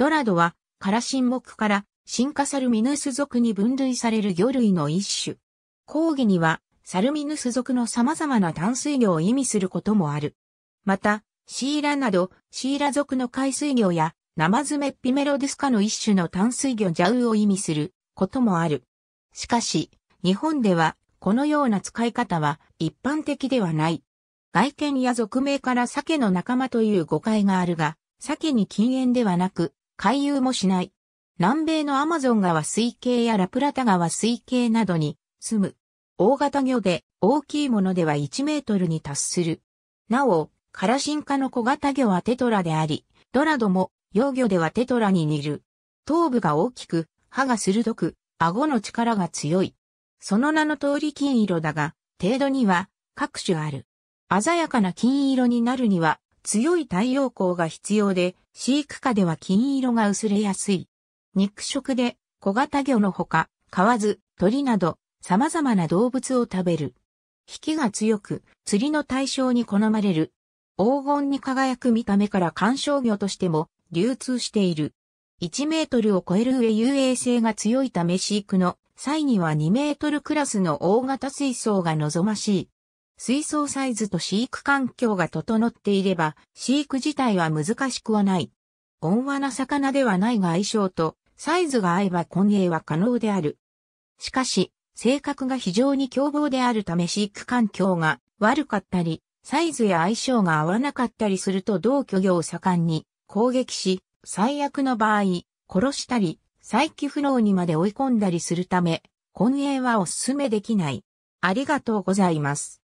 ドラドは、カラシン目から進化サルミヌス属に分類される魚類の一種。講義には、サルミヌス属の様々な淡水魚を意味することもある。また、シーラなど、シーラ属の海水魚や、ナマズメッピメロディスカの一種の淡水魚ジャウを意味することもある。しかし、日本では、このような使い方は一般的ではない。外見や俗名から鮭の仲間という誤解があるが、鮭に禁煙ではなく、回遊もしない。南米のアマゾン川水系やラプラタ川水系などに住む。大型魚で大きいものでは1メートルに達する。なお、カラシン科の小型魚はテトラであり、ドラドも幼魚ではテトラに似る。頭部が大きく、歯が鋭く、顎の力が強い。その名の通り金色だが、程度には各種ある。鮮やかな金色になるには強い太陽光が必要で、飼育下では金色が薄れやすい。肉食で小型魚のほか、飼わず、鳥など様々な動物を食べる。引きが強く、釣りの対象に好まれる。黄金に輝く見た目から観賞魚としても流通している。1メートルを超える上遊泳性が強いため飼育の際には2メートルクラスの大型水槽が望ましい。水槽サイズと飼育環境が整っていれば、飼育自体は難しくはない。温和な魚ではないが相性と、サイズが合えば混泳は可能である。しかし、性格が非常に凶暴であるため飼育環境が悪かったり、サイズや相性が合わなかったりすると同居業を盛んに攻撃し、最悪の場合、殺したり、再起不能にまで追い込んだりするため、混泳はお勧めできない。ありがとうございます。